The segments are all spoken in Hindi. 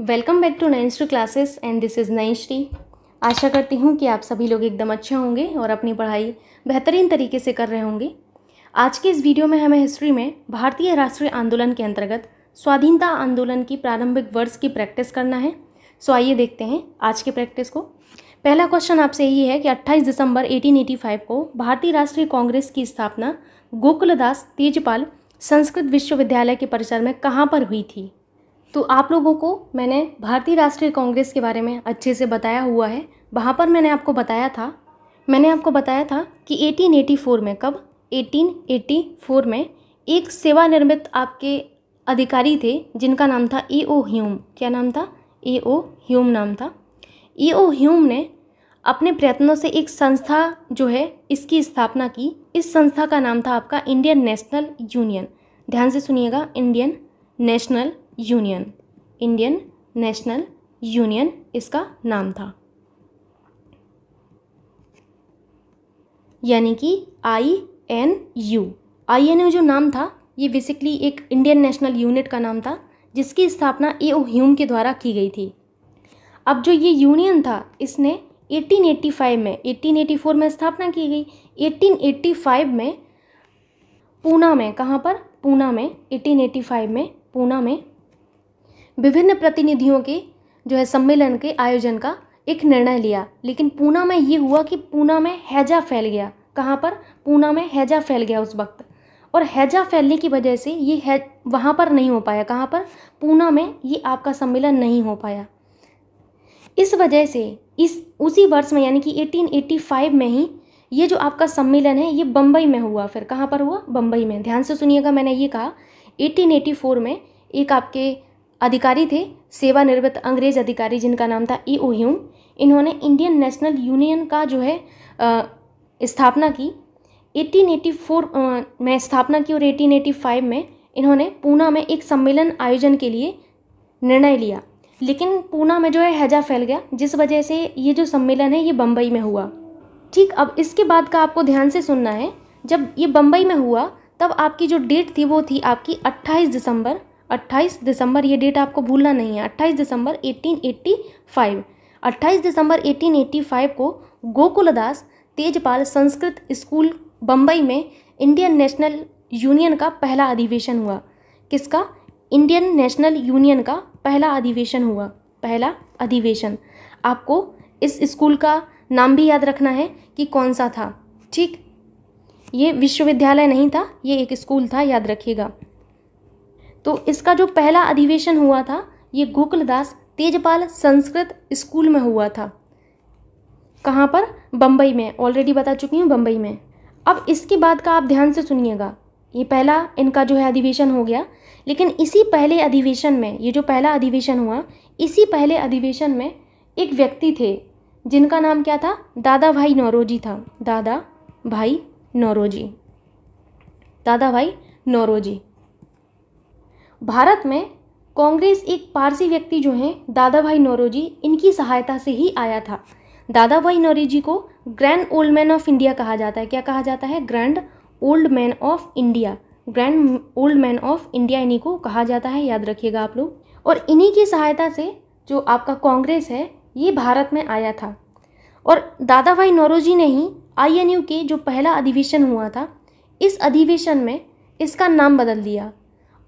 वेलकम बैक टू नाइन्स टू क्लासेस एंड दिस इज़ नाइन्श्री आशा करती हूँ कि आप सभी लोग एकदम अच्छे होंगे और अपनी पढ़ाई बेहतरीन तरीके से कर रहे होंगे आज के इस वीडियो में हमें हिस्ट्री में भारतीय राष्ट्रीय आंदोलन के अंतर्गत स्वाधीनता आंदोलन की प्रारंभिक वर्ष की प्रैक्टिस करना है सो आइए देखते हैं आज की प्रैक्टिस को पहला क्वेश्चन आपसे यही है कि अट्ठाईस दिसंबर एटीन को भारतीय राष्ट्रीय कांग्रेस की स्थापना गोकुलदास तेजपाल संस्कृत विश्वविद्यालय के परिसर में कहाँ पर हुई थी तो आप लोगों को मैंने भारतीय राष्ट्रीय कांग्रेस के बारे में अच्छे से बताया हुआ है वहाँ पर मैंने आपको बताया था मैंने आपको बताया था कि 1884 में कब 1884 में एक सेवानिर्मित आपके अधिकारी थे जिनका नाम था ए ओ ह्यूम क्या नाम था ए ओ ह्यूम नाम था ए ओ ह्यूम ने अपने प्रयत्नों से एक संस्था जो है इसकी स्थापना की इस संस्था का नाम था आपका इंडियन नेशनल यूनियन ध्यान से सुनिएगा Indian National Union Indian National Union इसका नाम था यानी कि I N U I N U जो नाम था ये बेसिकली एक इंडियन नेशनल यूनिट का नाम था जिसकी स्थापना ए ओ ह्यूम के द्वारा की गई थी अब जो ये यूनियन था इसने 1885 में 1884 में स्थापना की गई 1885 में पूना में कहाँ पर पूना में 1885 में पूना में विभिन्न प्रतिनिधियों के जो है सम्मेलन के आयोजन का एक निर्णय लिया लेकिन पूना में ये हुआ कि पूना में हैजा फैल गया कहाँ पर पूना में हैजा फैल गया उस वक्त और हैजा फैलने की वजह से ये है वहाँ पर नहीं हो पाया कहाँ पर पूना में ये आपका सम्मेलन नहीं हो पाया इस वजह से इस उसी वर्ष में यानी कि 1885 में ही ये जो आपका सम्मेलन है ये बम्बई में हुआ फिर कहाँ पर हुआ बम्बई में ध्यान से सुनिएगा मैंने ये कहा 1884 में एक आपके अधिकारी थे सेवानिवृत्त अंग्रेज अधिकारी जिनका नाम था ई ओ ह्यूम इन्होंने इंडियन नेशनल यूनियन का जो है आ, स्थापना की 1884 में स्थापना की और 1885 में इन्होंने पूना में एक सम्मेलन आयोजन के लिए निर्णय लिया लेकिन पूना में जो है हैजा फैल गया जिस वजह से ये जो सम्मेलन है ये बम्बई में हुआ ठीक अब इसके बाद का आपको ध्यान से सुनना है जब ये बम्बई में हुआ तब आपकी जो डेट थी वो थी आपकी 28 दिसंबर अट्ठाईस दिसंबर ये डेट आपको भूलना नहीं है अट्ठाईस दिसंबर 1885 अट्ठाईस दिसंबर 1885 को गोकुलदास तेजपाल संस्कृत स्कूल बम्बई में इंडियन नेशनल यूनियन का पहला अधिवेशन हुआ किसका इंडियन नेशनल यूनियन का पहला अधिवेशन हुआ पहला अधिवेशन आपको इस स्कूल का नाम भी याद रखना है कि कौन सा था ठीक ये विश्वविद्यालय नहीं था ये एक स्कूल था याद रखिएगा तो इसका जो पहला अधिवेशन हुआ था ये गोकुलदास तेजपाल संस्कृत स्कूल में हुआ था कहाँ पर बम्बई में ऑलरेडी बता चुकी हूँ बम्बई में अब इसके बाद का आप ध्यान से सुनिएगा ये पहला इनका जो है अधिवेशन हो गया लेकिन इसी पहले अधिवेशन में ये जो पहला अधिवेशन हुआ इसी पहले अधिवेशन में एक व्यक्ति थे जिनका नाम क्या था दादा भाई नौरोजी था दादा भाई नौरोजी दादा भाई नौरोजी भारत में कांग्रेस एक पारसी व्यक्ति जो हैं दादा भाई नौरोजी इनकी सहायता से ही आया था दादा भाई नौरोजी को grand old man of India कहा जाता है क्या कहा जाता है grand old man of India grand old man of India इन्हीं को कहा जाता है याद रखिएगा आप लोग और इन्हीं की सहायता से जो आपका कांग्रेस है ये भारत में आया था और दादा भाई नौरोजी ने ही आई के जो पहला अधिवेशन हुआ था इस अधिवेशन में इसका नाम बदल दिया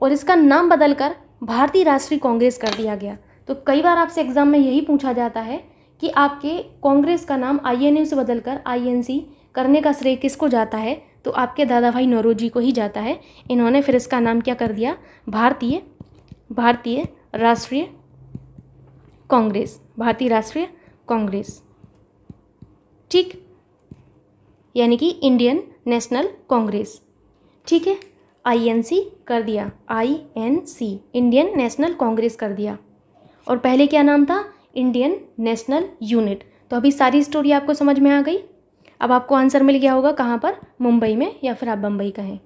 और इसका नाम बदलकर भारतीय राष्ट्रीय कांग्रेस कर दिया गया तो कई बार आपसे एग्ज़ाम में यही पूछा जाता है कि आपके कांग्रेस का नाम आई से बदलकर आई करने का श्रेय किसको जाता है तो आपके दादा भाई नौरोजी को ही जाता है इन्होंने फिर इसका नाम क्या कर दिया भारतीय भारतीय राष्ट्रीय कांग्रेस भारतीय राष्ट्रीय कांग्रेस ठीक यानी कि इंडियन नेशनल कांग्रेस ठीक है आईएनसी कर दिया आईएनसी इंडियन नेशनल कांग्रेस कर दिया और पहले क्या नाम था इंडियन नेशनल यूनिट तो अभी सारी स्टोरी आपको समझ में आ गई अब आपको आंसर मिल गया होगा कहाँ पर मुंबई में या फिर आप बम्बई कहें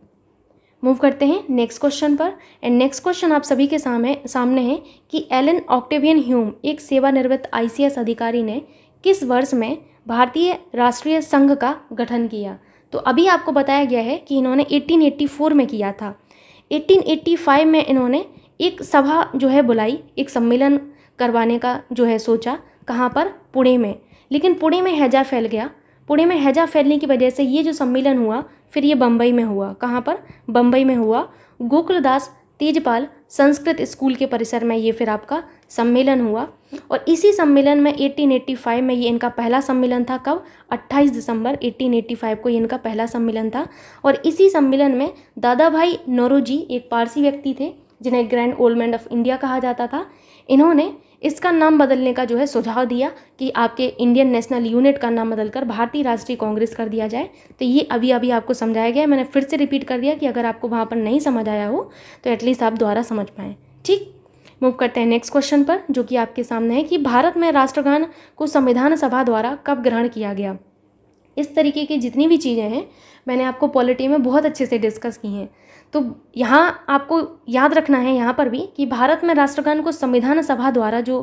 मूव करते हैं नेक्स्ट क्वेश्चन पर एंड नेक्स्ट क्वेश्चन आप सभी के सामने सामने है कि एलन ऑक्टेवियन ह्यूम एक सेवानिवृत्त आईसीएस अधिकारी ने किस वर्ष में भारतीय राष्ट्रीय संघ का गठन किया तो अभी आपको बताया गया है कि इन्होंने 1884 में किया था 1885 में इन्होंने एक सभा जो है बुलाई एक सम्मेलन करवाने का जो है सोचा कहाँ पर पुणे में लेकिन पुणे में हैजा फैल गया पुणे में हैजा फैलने की वजह से ये जो सम्मेलन हुआ फिर ये बम्बई में हुआ कहाँ पर बम्बई में हुआ गोकुलदास तेजपाल संस्कृत स्कूल के परिसर में ये फिर आपका सम्मेलन हुआ और इसी सम्मेलन में 1885 में ये इनका पहला सम्मेलन था कब 28 दिसंबर 1885 को ये इनका पहला सम्मेलन था और इसी सम्मेलन में दादा भाई नोरोजी एक पारसी व्यक्ति थे जिन्हें grand old man of India कहा जाता था इन्होंने इसका नाम बदलने का जो है सुझाव दिया कि आपके इंडियन नेशनल यूनिट का नाम बदलकर भारतीय राष्ट्रीय कांग्रेस कर दिया जाए तो ये अभी अभी आपको समझाया गया मैंने फिर से रिपीट कर दिया कि अगर आपको वहाँ पर नहीं समझ आया हो तो एटलीस्ट आप दोबारा समझ पाएँ ठीक मूव करते हैं नेक्स्ट क्वेश्चन पर जो कि आपके सामने है कि भारत में राष्ट्रगान को संविधान सभा द्वारा कब ग्रहण किया गया इस तरीके की जितनी भी चीज़ें हैं मैंने आपको पॉलिटी में बहुत अच्छे से डिस्कस की हैं तो यहाँ आपको याद रखना है यहाँ पर भी कि भारत में राष्ट्रगान को संविधान सभा द्वारा जो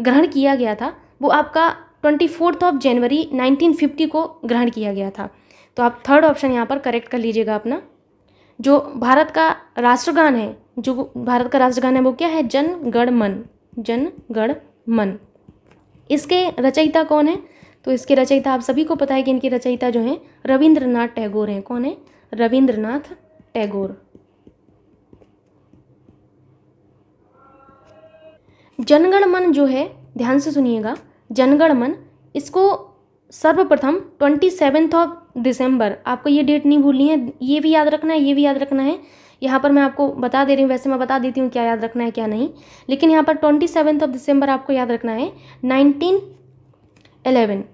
ग्रहण किया गया था वो आपका twenty fourth of January nineteen fifty को ग्रहण किया गया था तो आप थर्ड ऑप्शन यहाँ पर करेक्ट कर लीजिएगा अपना जो भारत का राष्ट्रगान है जो भारत का राष्ट्रगान है वो क्या है जन गण मन जन गण मन इसके रचयिता कौन है तो इसके रचयिता आप सभी को पता है कि इनकी रचयिता जो है रविंद्रनाथ टैगोर हैं कौन है रविंद्रनाथ टैगोर जनगण मन जो है ध्यान से सुनिएगा जनगण मन इसको सर्वप्रथम ट्वेंटी सेवेंथ ऑफ दिसंबर आपको ये डेट नहीं भूलनी है ये भी याद रखना है ये भी याद रखना है यहाँ पर मैं आपको बता दे रही हूँ वैसे मैं बता देती हूँ क्या याद रखना है क्या नहीं लेकिन यहाँ पर ट्वेंटी सेवेंथ ऑफ दिसंबर आपको याद रखना है नाइनटीन एलेवन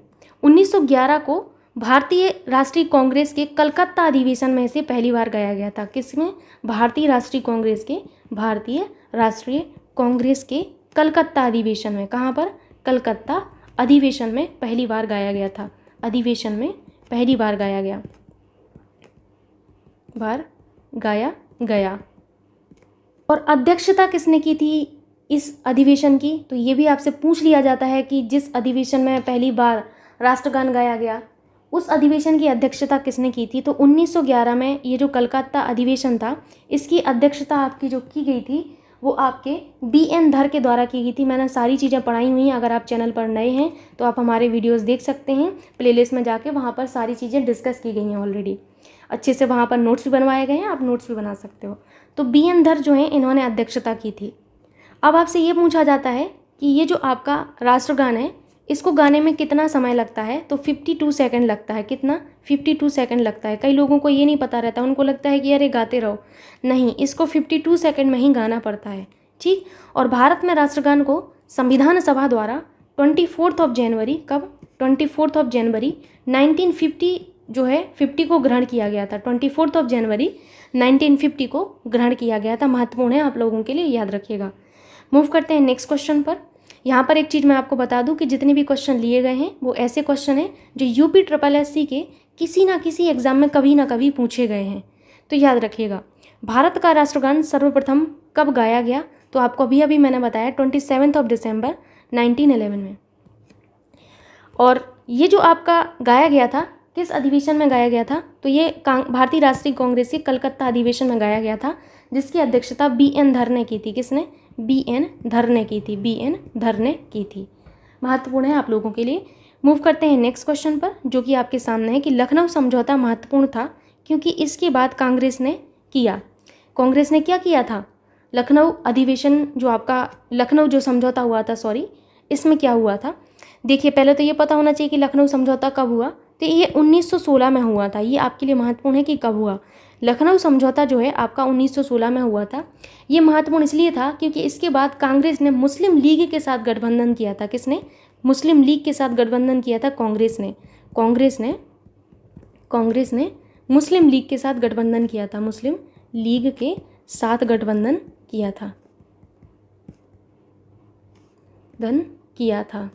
उन्नीस सौ ग्यारह को भारतीय राष्ट्रीय कांग्रेस के कलकत्ता अधिवेशन में से पहली बार गाया गया था किसमें भारतीय राष्ट्रीय कांग्रेस के भारतीय राष्ट्रीय कांग्रेस के कलकत्ता अधिवेशन में कहाँ पर कलकत्ता अधिवेशन में पहली बार गाया गया था अधिवेशन में पहली बार गाया गया बार गाया गया और अध्यक्षता किसने की थी इस अधिवेशन की तो ये भी आपसे पूछ लिया जाता है कि जिस अधिवेशन में पहली बार राष्ट्रगान गाया गया उस अधिवेशन की अध्यक्षता किसने की थी तो 1911 में ये जो कलकत्ता अधिवेशन था इसकी अध्यक्षता आपकी जो की गई थी वो आपके बी एन धर के द्वारा की गई थी मैंने सारी चीज़ें पढ़ाई हुई हैं अगर आप चैनल पर नए हैं तो आप हमारे वीडियोस देख सकते हैं प्लेलिस्ट में जाके वहाँ पर सारी चीज़ें डिस्कस की गई हैं ऑलरेडी अच्छे से वहाँ पर नोट्स भी बनवाए गए हैं आप नोट्स भी बना सकते हो तो बी एन धर जो है इन्होंने अध्यक्षता की थी अब आपसे ये पूछा जाता है कि ये जो आपका राष्ट्रगान है इसको गाने में कितना समय लगता है तो 52 सेकंड लगता है कितना 52 सेकंड लगता है कई लोगों को ये नहीं पता रहता उनको लगता है कि अरे गाते रहो नहीं इसको 52 सेकंड में ही गाना पड़ता है ठीक और भारत में राष्ट्रगान को संविधान सभा द्वारा ट्वेंटी फोर्थ ऑफ जनवरी कब twenty fourth of January nineteen fifty जो है फिफ्टी को ग्रहण किया गया था twenty fourth of January nineteen fifty को ग्रहण किया गया था महत्वपूर्ण है आप लोगों के लिए याद रखिएगा मूव करते हैं नेक्स्ट क्वेश्चन पर यहाँ पर एक चीज़ मैं आपको बता दूँ कि जितने भी क्वेश्चन लिए गए हैं वो ऐसे क्वेश्चन हैं जो यूपी ट्रिपल एस सी के किसी ना किसी एग्ज़ाम में कभी ना कभी पूछे गए हैं तो याद रखिएगा भारत का राष्ट्रगान सर्वप्रथम कब गाया गया तो आपको अभी अभी मैंने बताया twenty seventh of December nineteen eleven में और ये जो आपका गाया गया था किस अधिवेशन में गाया गया था तो ये भारतीय राष्ट्रीय कांग्रेस के कलकत्ता अधिवेशन में गाया गया था जिसकी अध्यक्षता बी एन धर ने की थी किसने बी एन धर ने की थी बी एन धर ने की थी महत्वपूर्ण है आप लोगों के लिए मूव करते हैं नेक्स्ट क्वेश्चन पर जो कि आपके सामने है कि लखनऊ समझौता महत्वपूर्ण था क्योंकि इसके बाद कांग्रेस ने किया कांग्रेस ने क्या किया था लखनऊ अधिवेशन जो आपका लखनऊ जो समझौता हुआ था सॉरी इसमें क्या हुआ था देखिए पहले तो ये पता होना चाहिए कि लखनऊ समझौता कब हुआ तो ये 1916 में हुआ था ये आपके लिए महत्वपूर्ण है कि कब हुआ लखनऊ समझौता जो है आपका 1916 में हुआ था ये महत्वपूर्ण इसलिए था क्योंकि इसके बाद कांग्रेस ने मुस्लिम लीग के साथ गठबंधन किया था किसने मुस्लिम लीग के साथ गठबंधन किया था कांग्रेस ने कांग्रेस ने कांग्रेस ने मुस्लिम लीग के साथ गठबंधन किया था मुस्लिम लीग के साथ गठबंधन किया था धन किया था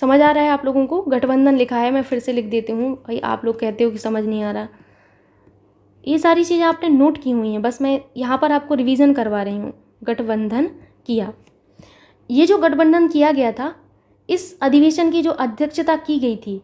समझ आ रहा है आप लोगों को गठबंधन लिखा है मैं फिर से लिख देती हूँ भाई आप लोग कहते हो कि समझ नहीं आ रहा ये सारी चीज़ें आपने नोट की हुई हैं बस मैं यहाँ पर आपको रिवीजन करवा रही हूँ गठबंधन किया ये जो गठबंधन किया गया था इस अधिवेशन की जो अध्यक्षता की गई थी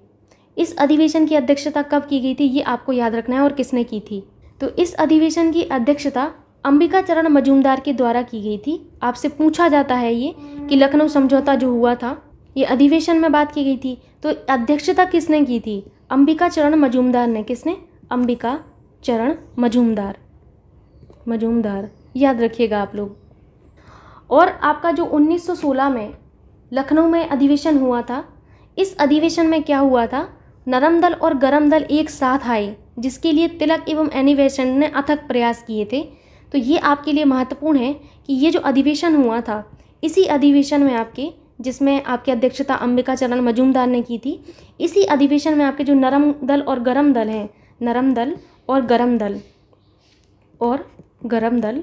इस अधिवेशन की अध्यक्षता कब की गई थी ये आपको याद रखना है और किसने की थी तो इस अधिवेशन की अध्यक्षता अंबिका चरण मजूमदार के द्वारा की गई थी आपसे पूछा जाता है ये कि लखनऊ समझौता जो हुआ था ये अधिवेशन में बात की गई थी तो अध्यक्षता किसने की थी अंबिका चरण मजूमदार ने किसने अंबिका चरण मजूमदार मजूमदार याद रखिएगा आप लोग और आपका जो 1916 में लखनऊ में अधिवेशन हुआ था इस अधिवेशन में क्या हुआ था नरम दल और गरम दल एक साथ आए जिसके लिए तिलक एवं एनिवेशन ने अथक प्रयास किए थे तो ये आपके लिए महत्वपूर्ण है कि ये जो अधिवेशन हुआ था इसी अधिवेशन में आपके जिसमें आपकी अध्यक्षता अंबिका चरण मजूमदार ने की थी इसी अधिवेशन में आपके जो नरम दल और गरम दल हैं नरम दल और गरम दल और गरम दल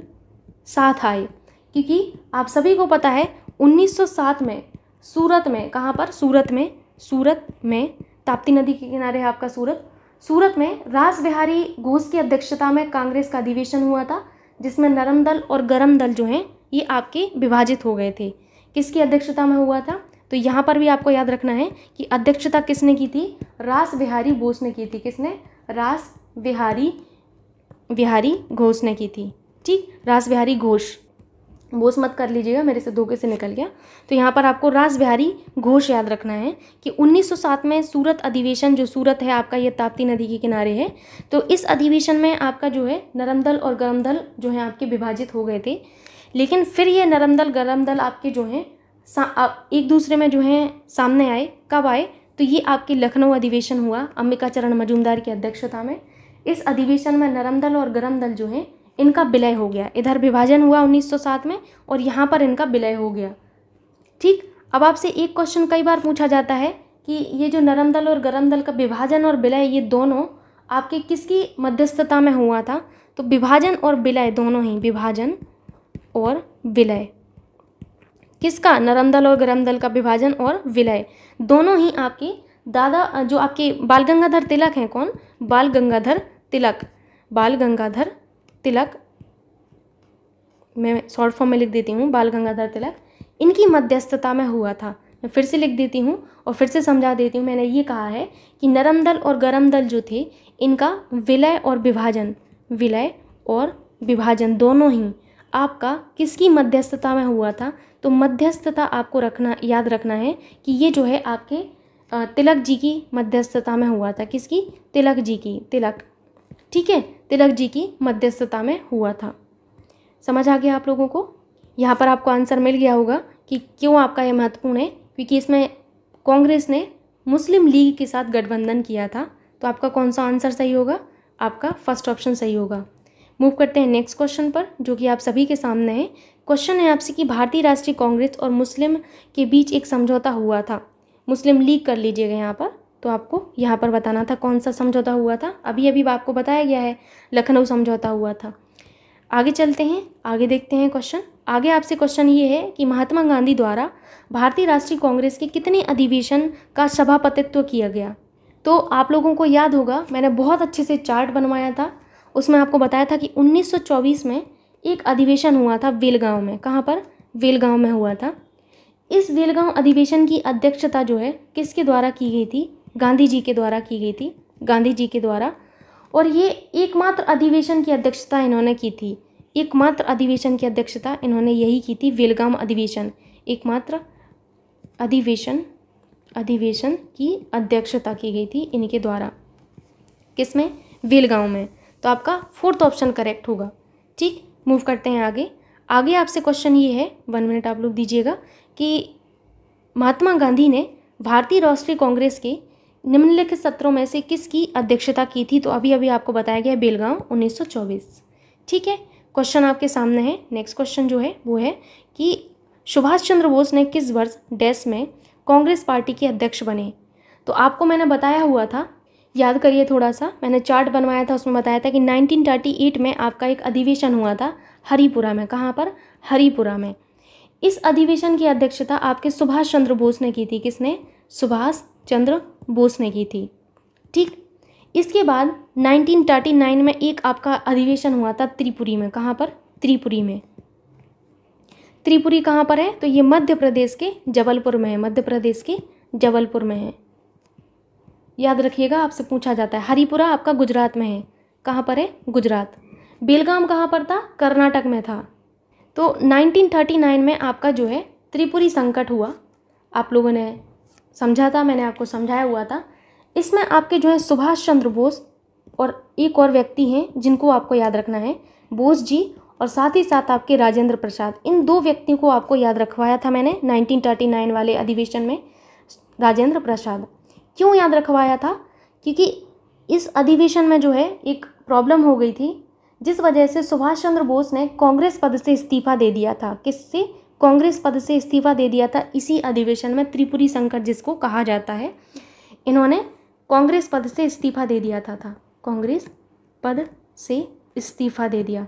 साथ आए क्योंकि आप सभी को पता है 1907 में सूरत में कहाँ पर सूरत में सूरत में ताप्ती नदी के किनारे है आपका सूरत सूरत में रास बिहारी घोष की अध्यक्षता में कांग्रेस का अधिवेशन हुआ था जिसमें नरम दल और गरम दल जो हैं ये आपके विभाजित हो गए थे किसकी अध्यक्षता में हुआ था तो यहाँ पर भी आपको याद रखना है कि अध्यक्षता किसने की थी रास बिहारी बोस ने की थी किसने रास बिहारी बिहारी घोष ने की थी ठीक रास बिहारी घोष बोस मत कर लीजिएगा मेरे से धोखे से निकल गया तो यहाँ पर आपको रास बिहारी घोष याद रखना है कि 1907 में सूरत अधिवेशन जो सूरत है आपका ये ताप्ती नदी के किनारे है तो इस अधिवेशन में आपका जो है नरम दल और गर्म दल जो है आपके विभाजित हो गए थे लेकिन फिर ये नरम दल गरम दल आपके जो हैं आप एक दूसरे में जो हैं सामने आए कब आए तो ये आपके लखनऊ अधिवेशन हुआ अंबिका चरण मजूमदार की अध्यक्षता में इस अधिवेशन में नरम दल और गरम दल जो हैं इनका विलय हो गया इधर विभाजन हुआ 1907 में और यहाँ पर इनका विलय हो गया ठीक अब आपसे एक क्वेश्चन कई बार पूछा जाता है कि ये जो नरम दल और गरम दल का विभाजन और विलय ये दोनों आपके किसकी मध्यस्थता में हुआ था तो विभाजन और विलय दोनों ही विभाजन और विलय किसका नरम दल और गरम दल का विभाजन और विलय दोनों ही आपकी दादा जो आपके बाल गंगाधर तिलक हैं कौन बाल गंगाधर तिलक बाल गंगाधर तिलक मैं शॉर्ट फॉर्म में लिख देती हूँ बाल गंगाधर तिलक इनकी मध्यस्थता में हुआ था मैं फिर से लिख देती हूँ और फिर से समझा देती हूँ मैंने ये कहा है कि नरम दल और गरम दल जो थे इनका विलय और विभाजन विलय और विभाजन दोनों ही आपका किसकी मध्यस्थता में हुआ था तो मध्यस्थता आपको रखना याद रखना है कि ये जो है आपके तिलक जी की मध्यस्थता में हुआ था किसकी तिलक जी की तिलक ठीक है तिलक जी की मध्यस्थता में हुआ था समझ आ गया आप लोगों को यहाँ पर आपको आंसर मिल गया होगा कि क्यों आपका यह महत्वपूर्ण है क्योंकि इसमें कांग्रेस ने मुस्लिम लीग के साथ गठबंधन किया था तो आपका कौन सा आंसर सही होगा आपका फर्स्ट ऑप्शन सही होगा मूव करते हैं नेक्स्ट क्वेश्चन पर जो कि आप सभी के सामने है क्वेश्चन है आपसे कि भारतीय राष्ट्रीय कांग्रेस और मुस्लिम के बीच एक समझौता हुआ था मुस्लिम लीग कर लीजिएगा यहाँ पर तो आपको यहाँ पर बताना था कौन सा समझौता हुआ था अभी अभी आपको बताया गया है लखनऊ समझौता हुआ था आगे चलते हैं आगे देखते हैं क्वेश्चन आगे आपसे क्वेश्चन ये है कि महात्मा गांधी द्वारा भारतीय राष्ट्रीय कांग्रेस के कितने अधिवेशन का सभापतित्व किया गया तो आप लोगों को याद होगा मैंने बहुत अच्छे से चार्ट बनवाया था उसमें आपको बताया था कि 1924 में एक अधिवेशन हुआ था वेलगांव में कहाँ पर वेलगांव में हुआ था इस वेलगांव अधिवेशन की अध्यक्षता जो है किसके द्वारा की गई थी गांधी जी के द्वारा की गई थी गांधी जी के द्वारा और ये एकमात्र अधिवेशन की अध्यक्षता इन्होंने की थी एकमात्र अधिवेशन की अध्यक्षता इन्होंने यही की थी वेलगांव अधिवेशन एकमात्र अधिवेशन अधिवेशन की अध्यक्षता की गई थी इनके द्वारा किसमें वेलगांव में तो आपका फोर्थ ऑप्शन करेक्ट होगा ठीक मूव करते हैं आगे आगे आपसे क्वेश्चन ये है वन मिनट आप लोग दीजिएगा कि महात्मा गांधी ने भारतीय राष्ट्रीय कांग्रेस के निम्नलिखित सत्रों में से किसकी अध्यक्षता की थी तो अभी अभी आपको बताया गया है बेलगांव 1924 ठीक है क्वेश्चन आपके सामने है नेक्स्ट क्वेश्चन जो है वो है कि सुभाष चंद्र बोस ने किस वर्ष डेस में कांग्रेस पार्टी के अध्यक्ष बने तो आपको मैंने बताया हुआ था याद करिए थोड़ा सा मैंने चार्ट बनवाया था उसमें बताया था कि 1938 में आपका एक अधिवेशन हुआ था हरिपुरा में कहाँ पर हरिपुरा में इस अधिवेशन की अध्यक्षता आपके सुभाष चंद्र बोस ने की थी किसने सुभाष चंद्र बोस ने की थी ठीक इसके बाद 1939 में एक आपका अधिवेशन हुआ था त्रिपुरी में कहाँ पर त्रिपुरी में त्रिपुरी कहाँ पर है तो ये मध्य प्रदेश के जबलपुर में है मध्य प्रदेश के जबलपुर में है याद रखिएगा आपसे पूछा जाता है हरिपुरा आपका गुजरात में है कहाँ पर है गुजरात बेलगाम कहाँ पर था कर्नाटक में था तो 1939 में आपका जो है त्रिपुरी संकट हुआ आप लोगों ने समझा था मैंने आपको समझाया हुआ था इसमें आपके जो है सुभाष चंद्र बोस और एक और व्यक्ति हैं जिनको आपको याद रखना है बोस जी और साथ ही साथ आपके राजेंद्र प्रसाद इन दो व्यक्तियों को आपको याद रखवाया था मैंने 1939 वाले अधिवेशन में राजेंद्र प्रसाद क्यों याद रखवाया था क्योंकि इस अधिवेशन में जो है एक प्रॉब्लम हो गई थी जिस वजह से सुभाष चंद्र बोस ने कांग्रेस पद से इस्तीफा दे दिया था किससे कांग्रेस पद से इस्तीफा दे दिया था इसी अधिवेशन में त्रिपुरी संकट जिसको कहा जाता है इन्होंने कांग्रेस पद से इस्तीफा दे दिया था था कांग्रेस पद से इस्तीफा दे दिया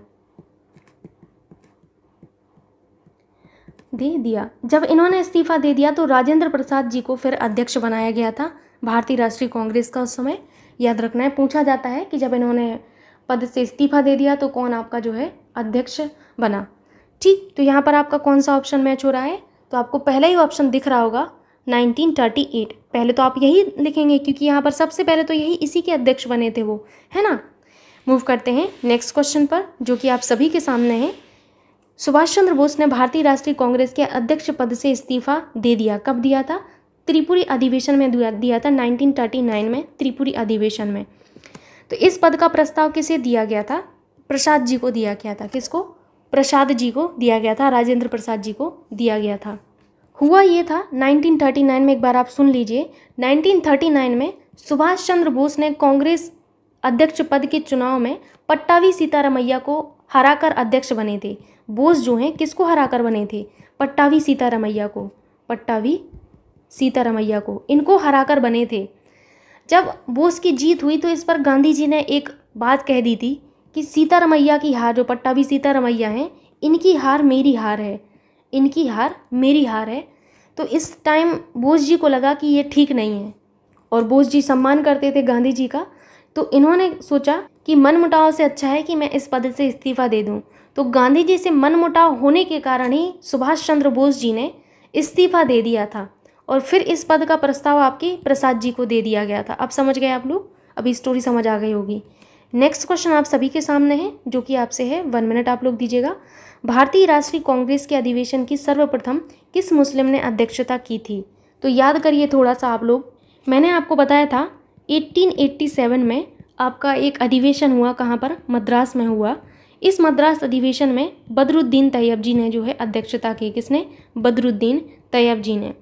दे दिया जब इन्होंने इस्तीफा दे दिया तो राजेंद्र प्रसाद जी को फिर अध्यक्ष बनाया गया था भारतीय राष्ट्रीय कांग्रेस का उस समय याद रखना है पूछा जाता है कि जब इन्होंने पद से इस्तीफा दे दिया तो कौन आपका जो है अध्यक्ष बना ठीक तो यहाँ पर आपका कौन सा ऑप्शन मैच हो रहा है तो आपको पहला ही ऑप्शन दिख रहा होगा 1938 पहले तो आप यही लिखेंगे क्योंकि यहाँ पर सबसे पहले तो यही इसी के अध्यक्ष बने थे वो है ना मूव करते हैं नेक्स्ट क्वेश्चन पर जो कि आप सभी के सामने हैं सुभाष चंद्र बोस ने भारतीय राष्ट्रीय कांग्रेस के अध्यक्ष पद से इस्तीफा दे दिया कब दिया था त्रिपुरी अधिवेशन में दिया था 1939 में त्रिपुरी अधिवेशन में तो इस पद का प्रस्ताव किसे दिया गया था प्रसाद जी को दिया गया था किसको प्रसाद जी को दिया गया था राजेंद्र प्रसाद जी को दिया गया था हुआ ये था 1939 में एक बार आप सुन लीजिए 1939 में सुभाष चंद्र बोस ने कांग्रेस अध्यक्ष पद के चुनाव में पट्टावी सीतारामैया को हराकर अध्यक्ष बने थे बोस जो हैं किसको हराकर बने थे पट्टावी सीतारामैया को पट्टावी रमैया को इनको हराकर बने थे जब बोस की जीत हुई तो इस पर गांधी जी ने एक बात कह दी थी कि रमैया की हार जो पट्टा सीता रमैया हैं इनकी हार मेरी हार है इनकी हार मेरी हार है तो इस टाइम बोस जी को लगा कि ये ठीक नहीं है और बोस जी सम्मान करते थे गांधी जी का तो इन्होंने सोचा कि मन मुटाव से अच्छा है कि मैं इस पद से इस्तीफा दे दूं तो गांधी जी से मन मुटाव होने के कारण ही सुभाष चंद्र बोस जी ने इस्तीफा दे दिया था और फिर इस पद का प्रस्ताव आपके प्रसाद जी को दे दिया गया था अब समझ गए आप लोग अभी स्टोरी समझ आ गई होगी नेक्स्ट क्वेश्चन आप सभी के सामने है जो कि आपसे है वन मिनट आप लोग दीजिएगा भारतीय राष्ट्रीय कांग्रेस के अधिवेशन की सर्वप्रथम किस मुस्लिम ने अध्यक्षता की थी तो याद करिए थोड़ा सा आप लोग मैंने आपको बताया था 1887 में आपका एक अधिवेशन हुआ कहाँ पर मद्रास में हुआ इस मद्रास अधिवेशन में बदरुद्दीन तैयब जी ने जो है अध्यक्षता की किसने बदरुद्दीन तैयब जी ने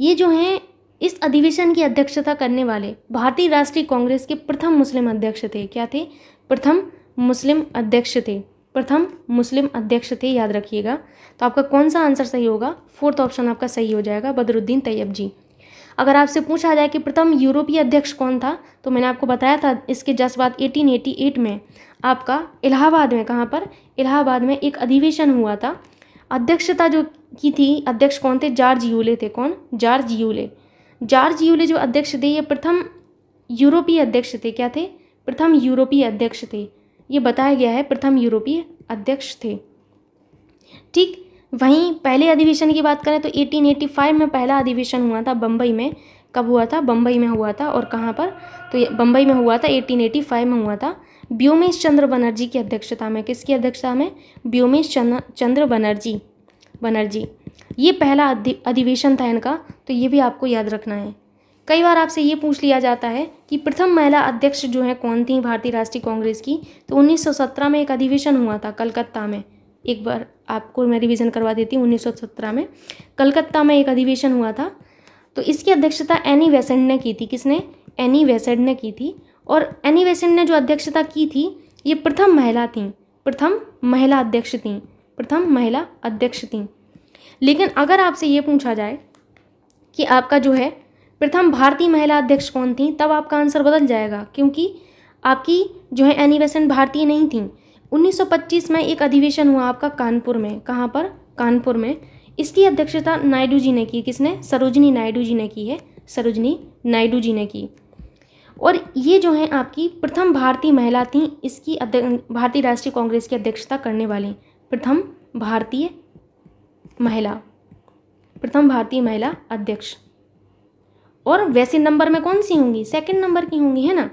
ये जो हैं इस अधिवेशन की अध्यक्षता करने वाले भारतीय राष्ट्रीय कांग्रेस के प्रथम मुस्लिम अध्यक्ष थे क्या थे प्रथम मुस्लिम अध्यक्ष थे प्रथम मुस्लिम अध्यक्ष थे याद रखिएगा तो आपका कौन सा आंसर सही होगा फोर्थ ऑप्शन आपका सही हो जाएगा बदरुद्दीन तैयब जी अगर आपसे पूछा जाए कि प्रथम यूरोपीय अध्यक्ष कौन था तो मैंने आपको बताया था इसके जस बाद एटीन में आपका इलाहाबाद में कहाँ पर इलाहाबाद में एक अधिवेशन हुआ था अध्यक्षता जो की थी अध्यक्ष कौन थे जार्ज यूले थे कौन जार्ज यूले जार्ज यूले जो अध्यक्ष थे ये प्रथम यूरोपीय अध्यक्ष थे क्या थे प्रथम यूरोपीय अध्यक्ष थे ये बताया गया है प्रथम यूरोपीय अध्यक्ष थे ठीक वहीं पहले अधिवेशन की बात करें तो 1885 में पहला अधिवेशन हुआ था बम्बई में कब हुआ था बम्बई में हुआ था और कहाँ पर तो बम्बई में हुआ था 1885 में हुआ था व्योमेश चंद्र बनर्जी की अध्यक्षता में किसकी अध्यक्षता में व्योमेश चंद्र बनर्जी बनर्जी ये पहला अधिवेशन था इनका तो ये भी आपको याद रखना है कई बार आपसे ये पूछ लिया जाता है कि प्रथम महिला अध्यक्ष जो है कौन थी भारतीय राष्ट्रीय कांग्रेस की तो 1917 में एक अधिवेशन हुआ था कलकत्ता में एक बार आपको मैं रिवीजन करवा देती हूँ 1917 में कलकत्ता में एक अधिवेशन हुआ था तो इसकी अध्यक्षता एनी वैसेंड ने की थी किसने एनी वेसेंट ने की थी और एनी वैसेंड ने जो अध्यक्षता की थी ये प्रथम महिला थी प्रथम महिला अध्यक्ष थी प्रथम महिला अध्यक्ष थीं लेकिन अगर आपसे ये पूछा जाए कि आपका जो है प्रथम भारतीय महिला अध्यक्ष कौन थी तब आपका आंसर बदल जाएगा क्योंकि आपकी जो है एनी भारतीय नहीं थी 1925 में एक अधिवेशन हुआ आपका कानपुर में कहाँ पर कानपुर में इसकी अध्यक्षता नायडू जी ने की किसने सरोजनी नायडू जी ने की है सरोजनी नायडू जी ने की और ये जो है आपकी प्रथम भारतीय महिला थी इसकी भारतीय राष्ट्रीय कांग्रेस की अध्यक्षता करने वाली प्रथम भारतीय महिला प्रथम भारतीय महिला अध्यक्ष और वैसे नंबर में कौन सी होंगी सेकंड नंबर की होंगी है ना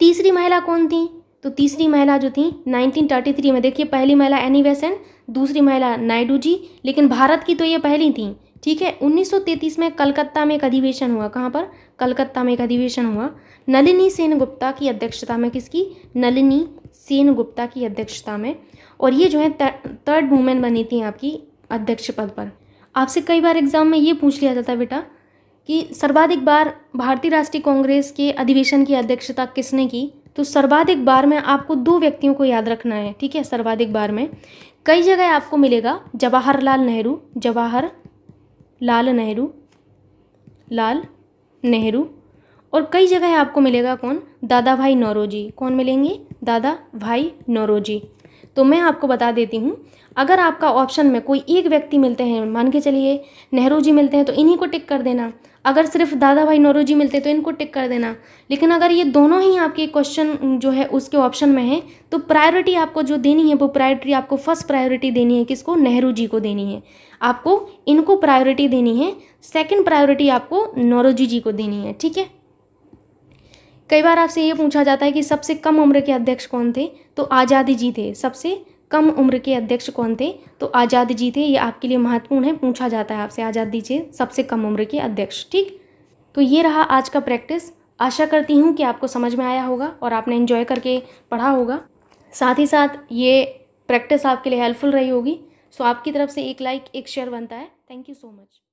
तीसरी महिला कौन थी तो तीसरी महिला जो थी 1933 में देखिए पहली महिला एनी वेसेंट दूसरी महिला नायडू जी लेकिन भारत की तो ये पहली थी ठीक है 1933 में कलकत्ता में एक अधिवेशन हुआ कहाँ पर कलकत्ता में एक अधिवेशन हुआ नलिनी सेन गुप्ता की अध्यक्षता में किसकी नलिनी सेन गुप्ता की अध्यक्षता में और ये जो है थर्ड वूमेन बनी थी आपकी अध्यक्ष पद पर आपसे कई बार एग्जाम में ये पूछ लिया जाता है बेटा कि सर्वाधिक बार भारतीय राष्ट्रीय कांग्रेस के अधिवेशन की अध्यक्षता किसने की तो सर्वाधिक बार में आपको दो व्यक्तियों को याद रखना है ठीक है सर्वाधिक बार में कई जगह आपको मिलेगा जवाहरलाल नेहरू जवाहर लाल नेहरू लाल नेहरू और कई जगह आपको मिलेगा कौन दादा भाई नौरोजी कौन मिलेंगे दादा भाई नौरोजी तो मैं आपको बता देती हूँ अगर आपका ऑप्शन में कोई एक व्यक्ति मिलते हैं मान के चलिए नेहरू जी मिलते हैं तो इन्हीं को टिक कर देना अगर सिर्फ दादा भाई नौरू जी मिलते हैं तो इनको टिक कर देना लेकिन अगर ये दोनों ही आपके क्वेश्चन जो है उसके ऑप्शन में है तो प्रायोरिटी आपको जो देनी है वो प्रायोरिटी आपको फर्स्ट प्रायोरिटी देनी है किसको नेहरू जी को देनी है आपको इनको प्रायोरिटी देनी है सेकेंड प्रायोरिटी आपको नौरोजी जी को देनी है ठीक है कई बार आपसे ये पूछा जाता है कि सबसे कम उम्र के अध्यक्ष कौन थे तो आज़ादी जी थे सबसे कम उम्र के अध्यक्ष कौन थे तो आज़ाद जी थे ये आपके लिए महत्वपूर्ण है पूछा जाता है आपसे आज़ाद जी सबसे कम उम्र के अध्यक्ष ठीक तो ये रहा आज का प्रैक्टिस आशा करती हूँ कि आपको समझ में आया होगा और आपने इन्जॉय करके पढ़ा होगा साथ ही साथ ये प्रैक्टिस आपके लिए हेल्पफुल रही होगी सो आपकी तरफ से एक लाइक एक शेयर बनता है थैंक यू सो मच